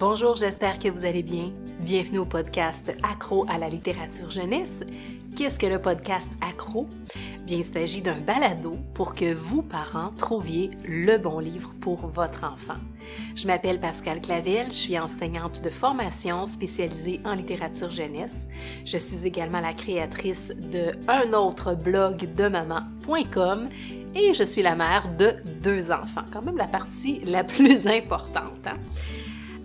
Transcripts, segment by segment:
Bonjour, j'espère que vous allez bien. Bienvenue au podcast Accro à la littérature jeunesse. Qu'est-ce que le podcast Accro? Eh bien, il s'agit d'un balado pour que vous, parents, trouviez le bon livre pour votre enfant. Je m'appelle Pascal Clavel, je suis enseignante de formation spécialisée en littérature jeunesse. Je suis également la créatrice de un autre blog de maman.com et je suis la mère de deux enfants, quand même la partie la plus importante. Hein?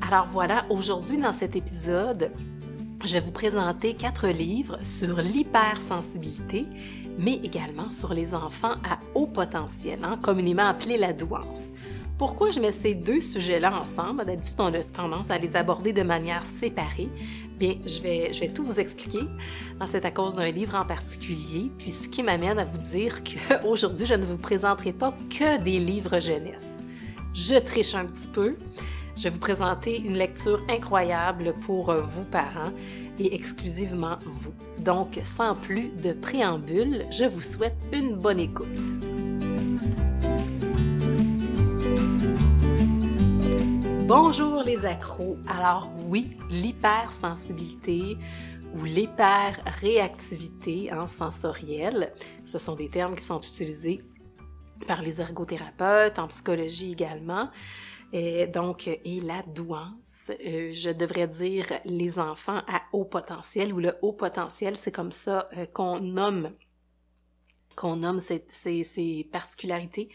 Alors voilà, aujourd'hui dans cet épisode, je vais vous présenter quatre livres sur l'hypersensibilité, mais également sur les enfants à haut potentiel, hein, communément appelés la douance. Pourquoi je mets ces deux sujets-là ensemble? D'habitude, on a tendance à les aborder de manière séparée. Bien, je vais, je vais tout vous expliquer. C'est à cause d'un livre en particulier, puis ce qui m'amène à vous dire qu'aujourd'hui, je ne vous présenterai pas que des livres jeunesse. Je triche un petit peu. Je vais vous présenter une lecture incroyable pour euh, vous parents et exclusivement vous. Donc, sans plus de préambule, je vous souhaite une bonne écoute. Bonjour les accros. Alors oui, l'hypersensibilité ou l'hyperréactivité en hein, sensorielle, ce sont des termes qui sont utilisés par les ergothérapeutes, en psychologie également. Et donc, et la douance, euh, je devrais dire les enfants à haut potentiel ou le haut potentiel, c'est comme ça euh, qu'on nomme qu'on nomme ces, particularités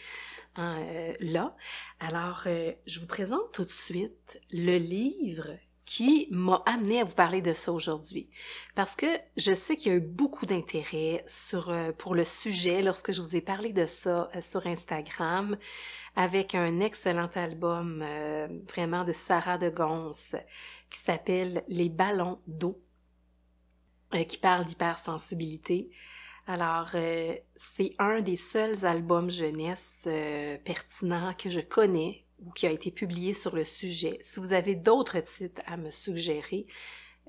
hein, euh, là. Alors, je vous présente tout de suite le livre qui m'a amené à vous parler de ça aujourd'hui. Parce que je sais qu'il y a eu beaucoup d'intérêt sur, euh, pour le sujet lorsque je vous ai parlé de ça euh, sur Instagram avec un excellent album euh, vraiment de Sarah de Gonce qui s'appelle Les ballons d'eau, qui parle d'hypersensibilité. Alors, c'est un des seuls albums jeunesse pertinents que je connais, qui a été publié sur le sujet. Si vous avez d'autres titres à me suggérer,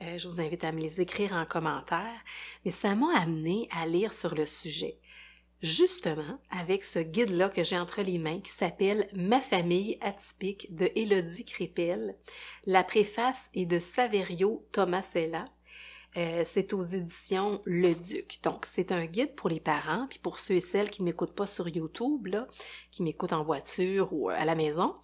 euh, je vous invite à me les écrire en commentaire, mais ça m'a amené à lire sur le sujet. Justement, avec ce guide-là que j'ai entre les mains qui s'appelle Ma famille atypique de Élodie Crépel, la préface est de Saverio Tomasella euh, c'est aux éditions Le Duc. Donc, c'est un guide pour les parents, puis pour ceux et celles qui ne m'écoutent pas sur YouTube, qui m'écoutent en voiture ou euh, à la maison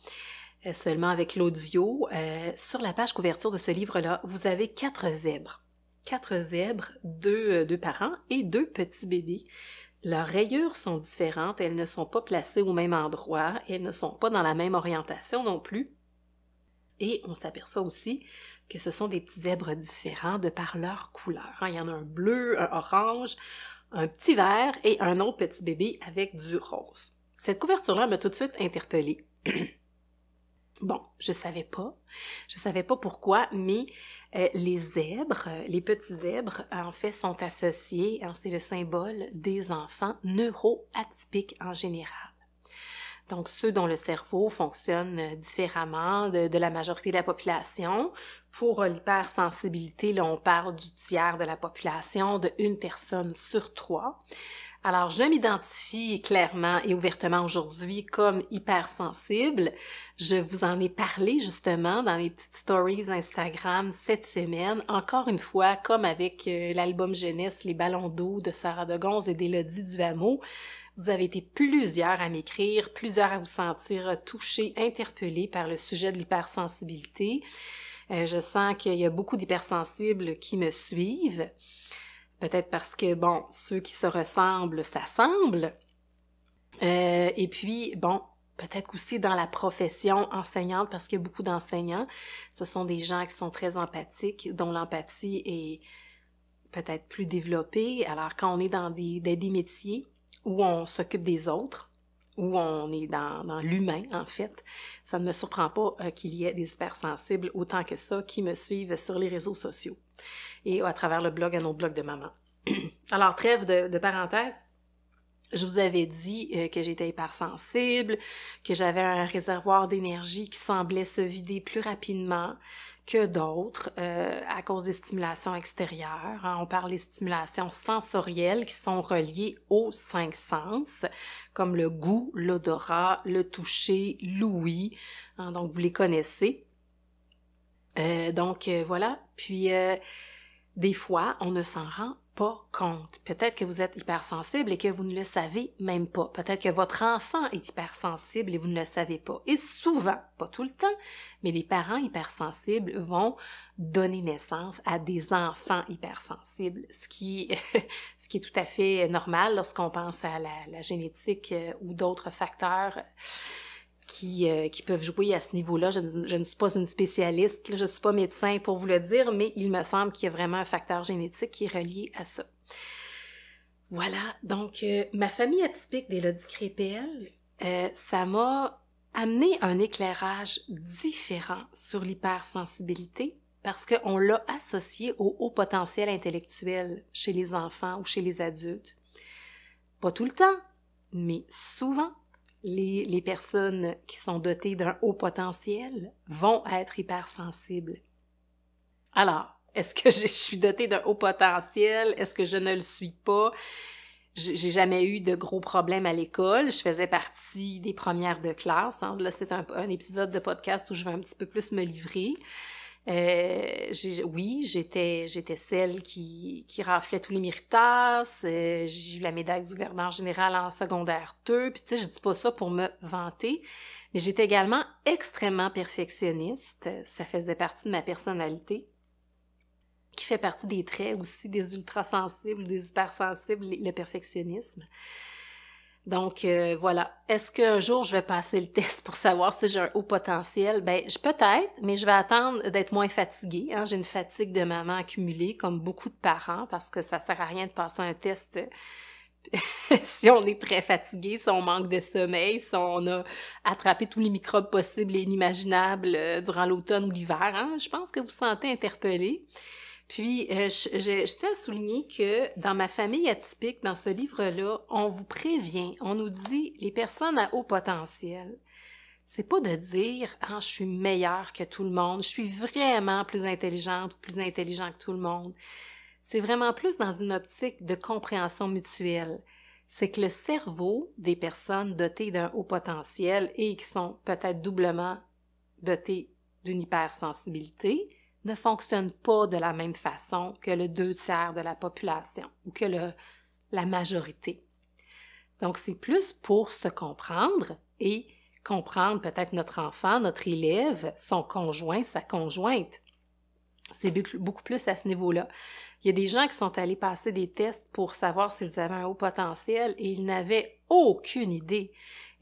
euh, seulement avec l'audio. sur la page couverture de ce livre-là, vous avez quatre zèbres. Quatre zèbres, deux, deux parents et deux petits bébés. Leurs rayures sont différentes, elles ne sont pas placées au même endroit, elles ne sont pas dans la même orientation non plus. Et on s'aperçoit aussi que ce sont des petits zèbres différents de par leur couleur. Hein. Il y en a un bleu, un orange, un petit vert et un autre petit bébé avec du rose. Cette couverture-là m'a tout de suite interpellée. bon, je savais pas, je savais pas pourquoi, mais euh, les zèbres, euh, les petits zèbres, euh, en fait, sont associés, hein, c'est le symbole des enfants neuroatypiques en général. Donc, ceux dont le cerveau fonctionne différemment de la majorité de la population, pour l'hypersensibilité, là, on parle du tiers de la population, de une personne sur trois. Alors, je m'identifie clairement et ouvertement aujourd'hui comme hypersensible. Je vous en ai parlé justement dans les petites stories Instagram cette semaine. Encore une fois, comme avec euh, l'album jeunesse Les Ballons d'eau de Sarah de Gonze et d'Élodie Duhameau, vous avez été plusieurs à m'écrire, plusieurs à vous sentir touchés, interpellés par le sujet de l'hypersensibilité. Euh, je sens qu'il y a beaucoup d'hypersensibles qui me suivent. Peut-être parce que, bon, ceux qui se ressemblent s'assemblent. Euh, et puis, bon, peut-être aussi dans la profession enseignante, parce qu'il y a beaucoup d'enseignants. Ce sont des gens qui sont très empathiques, dont l'empathie est peut-être plus développée. Alors, quand on est dans des métiers où on s'occupe des autres, où on est dans, dans l'humain, en fait. Ça ne me surprend pas euh, qu'il y ait des hypersensibles autant que ça qui me suivent sur les réseaux sociaux et à travers le blog, un autre blog de maman. Alors, trêve de, de parenthèse. Je vous avais dit euh, que j'étais hypersensible, que j'avais un réservoir d'énergie qui semblait se vider plus rapidement, que d'autres euh, à cause des stimulations extérieures. Hein. On parle des stimulations sensorielles qui sont reliées aux cinq sens, comme le goût, l'odorat, le toucher, l'ouïe. Hein, donc, vous les connaissez. Euh, donc, euh, voilà. Puis, des fois, on ne s'en rend pas compte. Peut-être que vous êtes hypersensible et que vous ne le savez même pas. Peut-être que votre enfant est hypersensible et vous ne le savez pas. Et souvent, pas tout le temps, mais les parents hypersensibles vont donner naissance à des enfants hypersensibles, ce qui, ce qui est tout à fait normal lorsqu'on pense à la génétique euh, ou d'autres facteurs euh, qui, peuvent jouer à ce niveau-là. Je, ne suis pas une spécialiste, je ne suis pas médecin pour vous le dire, mais il me semble qu'il y a vraiment un facteur génétique qui est relié à ça. Voilà, donc euh, ma famille atypique d'Élodie Crépel, euh, ça m'a amené un éclairage différent sur l'hypersensibilité parce qu'on l'a associé au haut potentiel intellectuel chez les enfants ou chez les adultes. Pas tout le temps, mais souvent les, personnes qui sont dotées d'un haut potentiel vont être hypersensibles. Alors, est-ce que je suis dotée d'un haut potentiel? Est-ce que je ne le suis pas? J'ai jamais eu de gros problèmes à l'école. Je faisais partie des premières de classe. Hein. Là, c'est un, épisode de podcast où je vais un petit peu plus me livrer. Euh, oui, j'étais celle qui, qui raflait tous les méritas. Euh, j'ai eu la médaille du gouverneur général en secondaire 2. Puis tu sais, je dis pas ça pour me vanter, mais j'étais également extrêmement perfectionniste. Ça faisait partie de ma personnalité, qui fait partie des traits aussi des ultrasensibles, des hypersensibles, le perfectionnisme. Donc euh, voilà. Est-ce qu'un jour je vais passer le test pour savoir si j'ai un haut potentiel Ben je peut-être, mais je vais attendre d'être moins fatiguée. Hein. J'ai une fatigue de maman accumulée, comme beaucoup de parents, parce que ça sert à rien de passer un test. Euh, si on est très fatigué, si on manque de sommeil, si on a attrapé tous les microbes possibles et inimaginables euh, durant l'automne ou l'hiver, hein. je pense que vous vous sentez interpellé. Puis, euh, je, tiens à souligner que dans ma famille atypique, dans ce livre-là, on vous prévient, on nous dit les personnes à haut potentiel. C'est pas de dire ah, je suis meilleure que tout le monde, je suis vraiment plus intelligente ou plus intelligent que tout le monde. C'est vraiment plus dans une optique de compréhension mutuelle. C'est que le cerveau des personnes dotées d'un haut potentiel et qui sont peut-être doublement dotées d'une hypersensibilité, ne fonctionne pas de la même façon que le deux tiers de la population ou que la majorité. Donc, c'est plus pour se comprendre et comprendre peut-être notre enfant, notre élève, son conjoint, sa conjointe. C'est beaucoup plus à ce niveau-là. Il y a des gens qui sont allés passer des tests pour savoir s'ils avaient un haut potentiel et ils n'avaient aucune idée.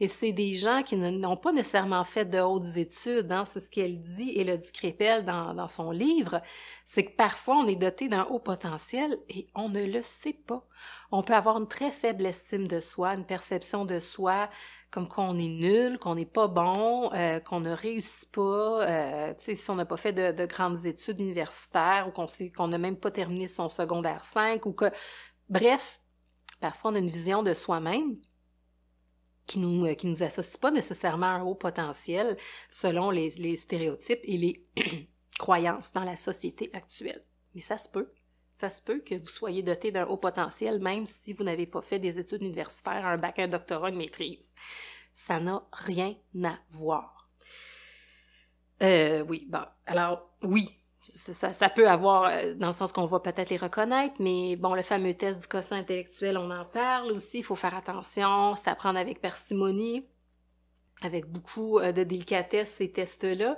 Et c'est des gens qui n'ont pas nécessairement fait de hautes études. Dans hein, C'est ce qu'elle dit, et le Crépel, dans, dans son livre. C'est que parfois, on est doté d'un haut potentiel et on ne le sait pas. On peut avoir une très faible estime de soi, une perception de soi comme qu'on est nul, qu'on n'est pas bon, euh, qu'on ne réussit pas, euh, si on n'a pas fait de, grandes études universitaires ou qu'on qu'on n'a même pas terminé son secondaire 5 ou que... Bref, parfois on a une vision de soi-même qui nous, euh, qui nous associent pas nécessairement à un haut potentiel selon les, les stéréotypes et les croyances dans la société actuelle. Mais ça se peut. Ça se peut que vous soyez doté d'un haut potentiel, même si vous n'avez pas fait des études universitaires, un bac, un doctorat, une maîtrise. Ça n'a rien à voir. Euh, oui, bon. Alors, oui, ça, peut avoir, euh, dans le sens qu'on va peut-être les reconnaître, mais bon, le fameux test du quotient intellectuel, on en parle aussi, il faut faire attention, s'apprendre avec parcimonie, avec beaucoup euh, de délicatesse ces tests-là.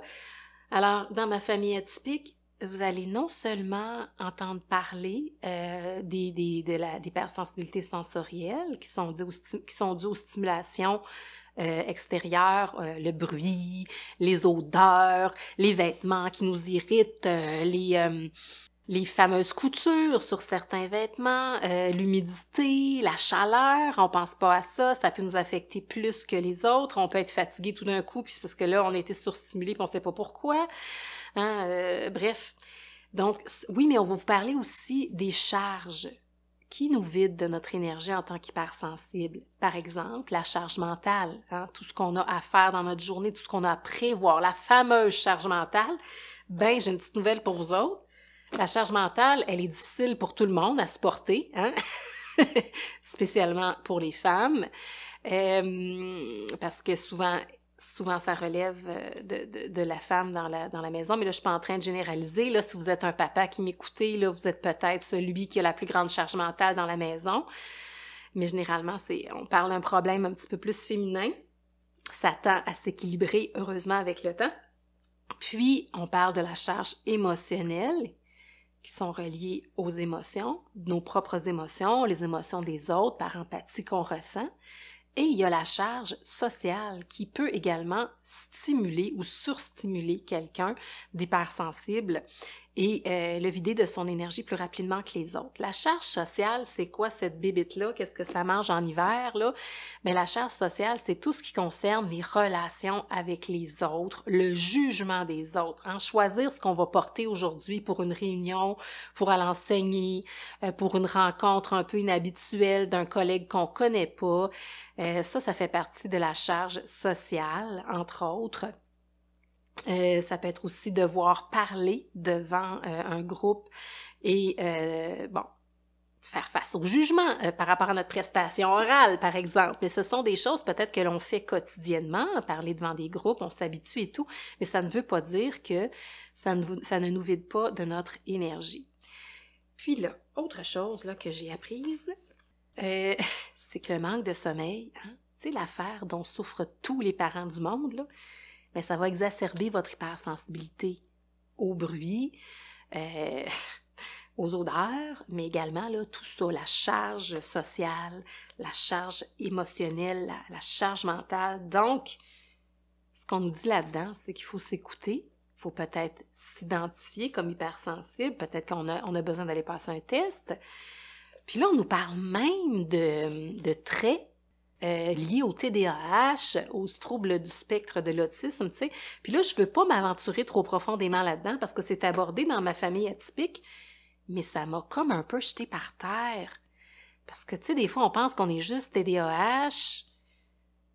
Alors, dans ma famille atypique, vous allez non seulement entendre parler euh, des, des, de la, des hypersensibilités sensorielles qui sont qui sont dues aux stimulations euh, euh, le bruit, les odeurs, les vêtements qui nous irritent, euh, les, euh, les fameuses coutures sur certains vêtements, l'humidité, la chaleur, on pense pas à ça, ça peut nous affecter plus que les autres, on peut être fatigué tout d'un coup, puis parce que là, on a été surstimulé, on sait pas pourquoi. Hein, bref. Donc, oui, mais on va vous parler aussi des charges qui nous vide de notre énergie en tant qu'hypersensible. Par exemple, la charge mentale, hein, tout ce qu'on a à faire dans notre journée, tout ce qu'on a à prévoir, la fameuse charge mentale. Ben, j'ai une petite nouvelle pour vous autres. La charge mentale, elle est difficile pour tout le monde à supporter, hein? spécialement pour les femmes, euh, parce que souvent, souvent ça relève euh, de, la femme dans la, maison, mais là, je suis pas en train de généraliser. Là, si vous êtes un papa qui m'écoutez, là, vous êtes peut-être celui qui a la plus grande charge mentale dans la maison. Mais généralement, c'est, on parle d'un problème un petit peu plus féminin. Ça tend à s'équilibrer, heureusement, avec le temps. Puis, on parle de la charge émotionnelle, qui sont reliées aux émotions, nos propres émotions, les émotions des autres, par empathie qu'on ressent. Et il y a la charge sociale qui peut également stimuler ou surstimuler quelqu'un d'hypersensible et euh, le vider de son énergie plus rapidement que les autres. La charge sociale, c'est quoi cette bébite-là? Qu'est-ce que ça mange en hiver? Là? Mais ben, la charge sociale, c'est tout ce qui concerne les relations avec les autres, le jugement des autres, en hein? choisir ce qu'on va porter aujourd'hui pour une réunion, pour aller enseigner, euh, pour une rencontre un peu inhabituelle d'un collègue qu'on connaît pas. Euh, ça, ça fait partie de la charge sociale, entre autres. Euh, ça peut être aussi devoir parler devant euh, un groupe et, euh, bon, faire face au jugement euh, par rapport à notre prestation orale, par exemple. Mais ce sont des choses peut-être que l'on fait quotidiennement, parler devant des groupes, on s'habitue et tout, mais ça ne veut pas dire que ça ne, ça ne nous vide pas de notre énergie. Puis là, autre chose là, que j'ai apprise, c'est que le manque de sommeil, hein, c'est l'affaire dont souffrent tous les parents du monde, là, mais ben, ça va exacerber votre hypersensibilité au bruit, euh, aux odeurs, mais également là, tout ça, la charge sociale, la charge émotionnelle, la, charge mentale. Donc, ce qu'on nous dit là-dedans, c'est qu'il faut s'écouter, il faut peut-être s'identifier comme hypersensible, peut-être qu'on a, on a besoin d'aller passer un test. Puis là, on nous parle même de traits lié euh, liées au TDAH, aux troubles du spectre de l'autisme, tu sais. Puis là, je veux pas m'aventurer trop profondément là-dedans parce que c'est abordé dans ma famille atypique, mais ça m'a comme un peu jeté par terre. Parce que, tu sais, des fois, on pense qu'on est juste TDAH,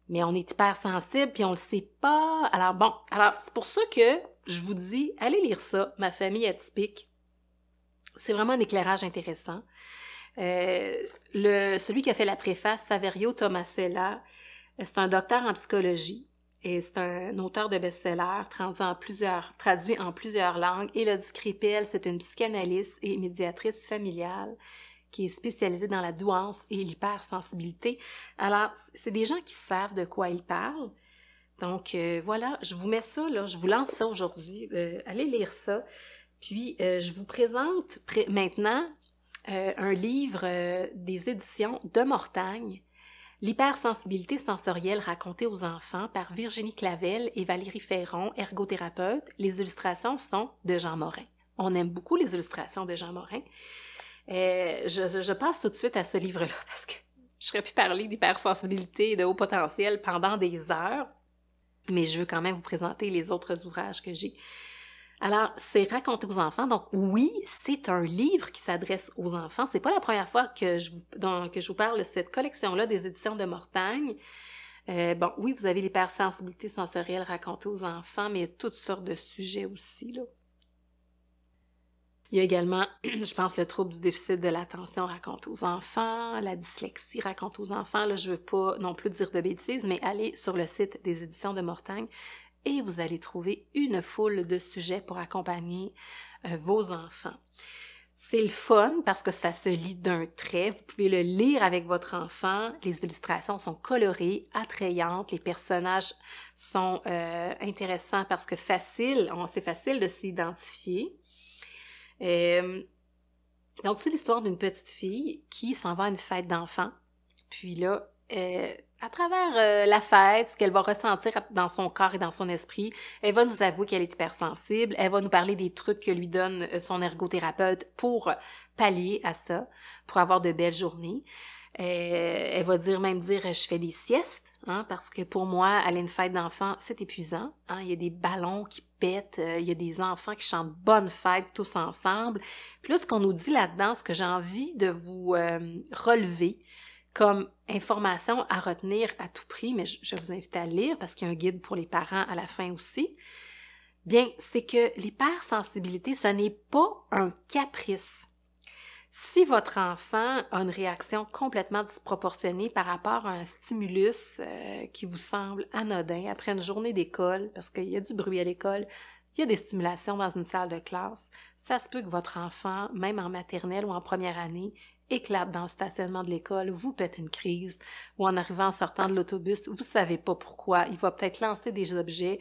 mais on est hyper sensible, puis on le sait pas. Alors bon, alors c'est pour ça que je vous dis, allez lire ça, Ma famille atypique. C'est vraiment un éclairage intéressant. Euh, le, celui qui a fait la préface, Saverio Tomasella, c'est un docteur en psychologie et c'est un auteur de best-seller traduit en plusieurs, traduit en plusieurs langues. Elodie Crippel, c'est une psychanalyste et médiatrice familiale qui est spécialisée dans la douance et l'hypersensibilité. Alors, c'est des gens qui savent de quoi ils parlent. Donc, euh, voilà, je vous mets ça, là, je vous lance ça aujourd'hui. Euh, allez lire ça. Puis, je vous présente maintenant euh, un livre euh, des éditions de Mortagne, L'hypersensibilité sensorielle racontée aux enfants par Virginie Clavel et Valérie Ferron, ergothérapeute. Les illustrations sont de Jean Morin. On aime beaucoup les illustrations de Jean Morin. Euh, je, je, passe tout de suite à ce livre-là parce que je serais pu parler d'hypersensibilité et de haut potentiel pendant des heures, mais je veux quand même vous présenter les autres ouvrages que j'ai alors, c'est raconté aux enfants. Donc, oui, c'est un livre qui s'adresse aux enfants. C'est pas la première fois que je vous, je parle de cette collection-là des éditions de Mortagne. Euh, bon, oui, vous avez l'hypersensibilité sensorielle racontée aux enfants, mais il y a toutes sortes de sujets aussi, Il y a également, je pense, le trouble du déficit de l'attention raconté aux enfants, la dyslexie racontée aux enfants. Là, je veux pas non plus dire de bêtises, mais allez sur le site des éditions de Mortagne et vous allez trouver une foule de sujets pour accompagner euh, vos enfants. C'est le fun parce que ça se lit d'un trait. Vous pouvez le lire avec votre enfant. Les illustrations sont colorées, attrayantes. Les personnages sont euh, intéressants parce que facile, c'est facile de s'identifier. Euh, donc, c'est l'histoire d'une petite fille qui s'en va à une fête d'enfants. Puis là, à travers euh, la fête, ce qu'elle va ressentir dans son corps et dans son esprit, elle va nous avouer qu'elle est hypersensible, elle va nous parler des trucs que lui donne euh, son ergothérapeute pour pallier à ça, pour avoir de belles journées. Euh, elle va dire même dire je fais des siestes, hein, parce que pour moi, aller à une fête d'enfant, c'est épuisant. Hein. il y a des ballons qui pètent, il y a des enfants qui chantent bonne fête tous ensemble. Plus qu'on nous dit là-dedans, ce que j'ai envie de vous relever, comme information à retenir à tout prix, mais je, vous invite à lire parce qu'il y a un guide pour les parents à la fin aussi, bien, c'est que l'hypersensibilité, ce n'est pas un caprice. Si votre enfant a une réaction complètement disproportionnée par rapport à un stimulus euh, qui vous semble anodin après une journée d'école, parce qu'il y a du bruit à l'école, il y a des stimulations dans une salle de classe, ça se peut que votre enfant, même en maternelle ou en première année, éclate dans le stationnement de l'école, vous pète une crise, ou en arrivant en sortant de l'autobus, vous savez pas pourquoi, il va peut-être lancer des objets.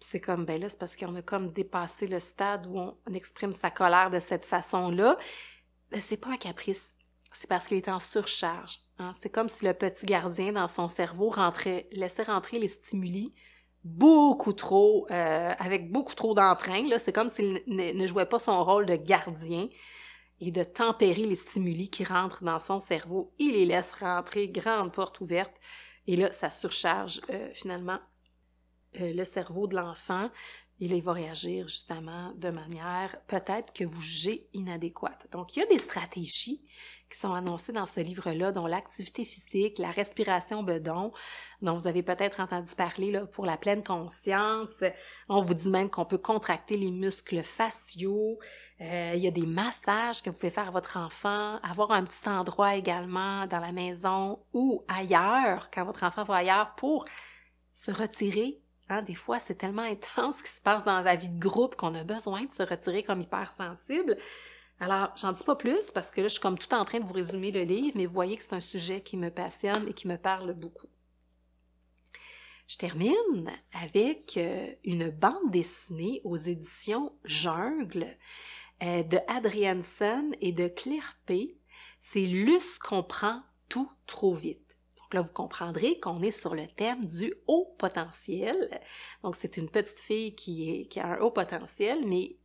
C'est comme, ben là, c'est parce qu'on a comme dépassé le stade où on, exprime sa colère de cette façon-là. Ce ben, c'est pas un caprice, c'est parce qu'il est en surcharge. Hein. C'est comme si le petit gardien dans son cerveau rentrait, laissait rentrer les stimuli beaucoup trop, euh, avec beaucoup trop d'entrain. C'est comme s'il ne, jouait pas son rôle de gardien et de tempérer les stimuli qui rentrent dans son cerveau. Il les laisse rentrer, grande porte ouverte, et là, ça surcharge euh, finalement euh, le cerveau de l'enfant. il va réagir justement de manière peut-être que vous jugez inadéquate. Donc, il y a des stratégies qui sont annoncées dans ce livre-là, dont l'activité physique, la respiration bedon, dont vous avez peut-être entendu parler là, pour la pleine conscience. On vous dit même qu'on peut contracter les muscles faciaux, euh, il y a des massages que vous pouvez faire à votre enfant, avoir un petit endroit également dans la maison ou ailleurs, quand votre enfant va ailleurs, pour se retirer. Hein, des fois, c'est tellement intense ce qui se passe dans la vie de groupe qu'on a besoin de se retirer comme hypersensible. Alors, j'en dis pas plus parce que là, je suis comme tout en train de vous résumer le livre, mais vous voyez que c'est un sujet qui me passionne et qui me parle beaucoup. Je termine avec euh, une bande dessinée aux éditions Jungle euh, de Adriansen et de P, c'est Luce comprend tout trop vite. Donc là, vous comprendrez qu'on est sur le thème du haut potentiel. Donc c'est une petite fille qui, est, qui a un haut potentiel, mais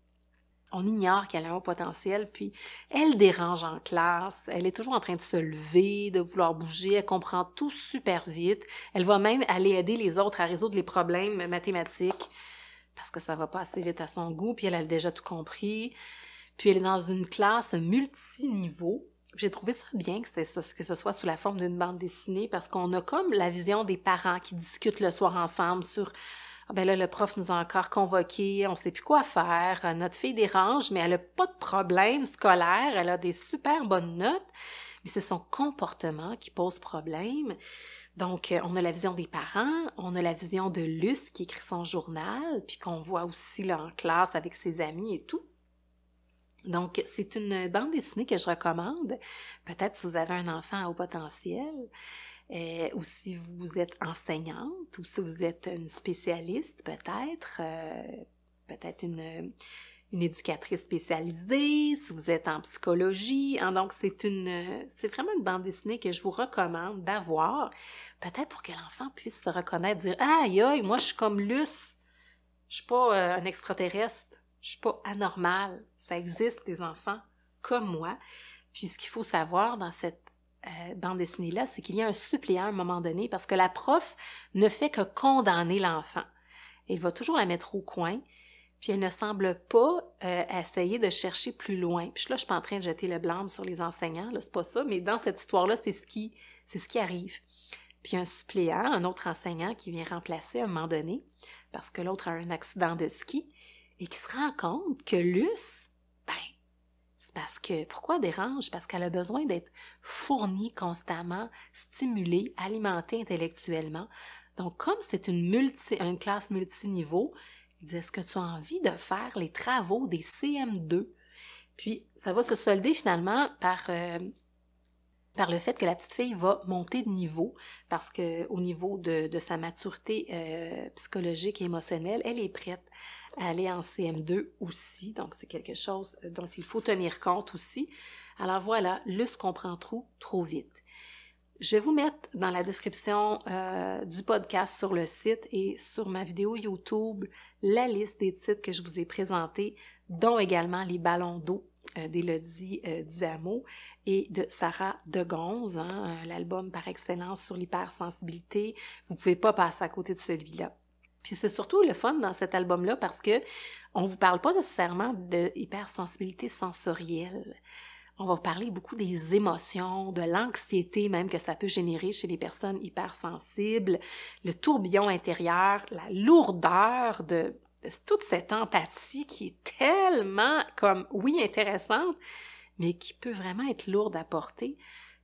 on ignore qu'elle a un haut potentiel, puis elle dérange en classe, elle est toujours en train de se lever, de vouloir bouger, elle comprend tout super vite, elle va même aller aider les autres à résoudre les problèmes mathématiques parce que ça va pas assez vite à son goût, puis elle a déjà tout compris. Puis elle est dans une classe multiniveau. J'ai trouvé ça bien que, que ce soit sous la forme d'une bande dessinée parce qu'on a comme la vision des parents qui discutent le soir ensemble sur ah ben là, le prof nous a encore convoqués, on sait plus quoi faire, euh, notre fille dérange, mais elle n'a pas de problème scolaire, elle a des super bonnes notes, mais c'est son comportement qui pose problème. Donc, euh, on a la vision des parents, on a la vision de Luce qui écrit son journal, puis qu'on voit aussi là en classe avec ses amis et tout. Donc, c'est une bande dessinée que je recommande, peut-être si vous avez un enfant à haut potentiel, euh, ou si vous êtes enseignante, ou si vous êtes une spécialiste, peut-être, euh, peut-être une, une, éducatrice spécialisée, si vous êtes en psychologie. Hein, donc, c'est une, c'est vraiment une bande dessinée que je vous recommande d'avoir, peut-être pour que l'enfant puisse se reconnaître, dire, aïe, aïe, moi, je suis comme Luce, je suis pas euh, un extraterrestre. Je suis pas anormale. Ça existe des enfants comme moi. Puis ce qu'il faut savoir dans cette euh, bande dessinée-là, c'est qu'il y a un suppléant à un moment donné parce que la prof ne fait que condamner l'enfant. Elle va toujours la mettre au coin, puis elle ne semble pas euh, essayer de chercher plus loin. Puis là, je suis pas en train de jeter le blâme sur les enseignants, là, c'est pas ça, mais dans cette histoire-là, c'est ce qui, c'est ce qui arrive. Puis un suppléant, un autre enseignant qui vient remplacer à un moment donné, parce que l'autre a un accident de ski, et qui se rend compte que Luce, ben, c'est parce que, pourquoi dérange? Parce qu'elle a besoin d'être fournie constamment, stimulée, alimentée intellectuellement. Donc, comme c'est une, classe multiniveau, il dit, est-ce que tu as envie de faire les travaux des CM2? Puis, ça va se solder finalement par, euh, par le fait que la petite fille va monter de niveau, parce qu'au niveau de, sa maturité euh, psychologique et émotionnelle, elle est prête aller en CM2 aussi. Donc, c'est quelque chose euh, dont il faut tenir compte aussi. Alors voilà, Luce comprend trop, trop vite. Je vais vous mettre dans la description euh, du podcast sur le site et sur ma vidéo YouTube la liste des titres que je vous ai présentés, dont également les ballons d'eau euh, d'Élodie Duhameau et de Sarah de hein, l'album par excellence sur l'hypersensibilité. Vous ne pouvez pas passer à côté de celui-là. Puis c'est surtout le fun dans cet album-là parce que on vous parle pas nécessairement de hypersensibilité sensorielle. On va parler beaucoup des émotions, de l'anxiété même que ça peut générer chez les personnes hypersensibles, le tourbillon intérieur, la lourdeur de, toute cette empathie qui est tellement comme oui intéressante, mais qui peut vraiment être lourde à porter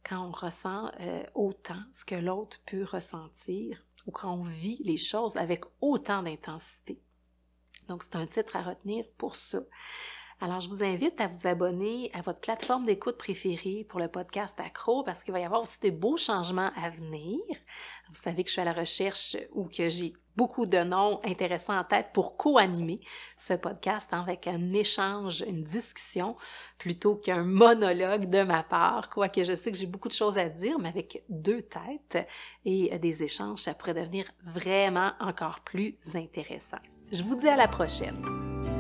quand on ressent euh, autant ce que l'autre peut ressentir ou quand on vit les choses avec autant d'intensité. Donc, c'est un titre à retenir pour ça. Alors, je vous invite à vous abonner à votre plateforme d'écoute préférée pour le podcast Accro parce qu'il va y avoir aussi des beaux changements à venir. Vous savez que je suis à la recherche ou que j'ai beaucoup de noms intéressants en tête pour co-animer ce podcast avec un échange, une discussion, plutôt qu'un monologue de ma part, quoique je sais que j'ai beaucoup de choses à dire, mais avec deux têtes et euh, des échanges, ça pourrait devenir vraiment encore plus intéressant. Je vous dis à la prochaine.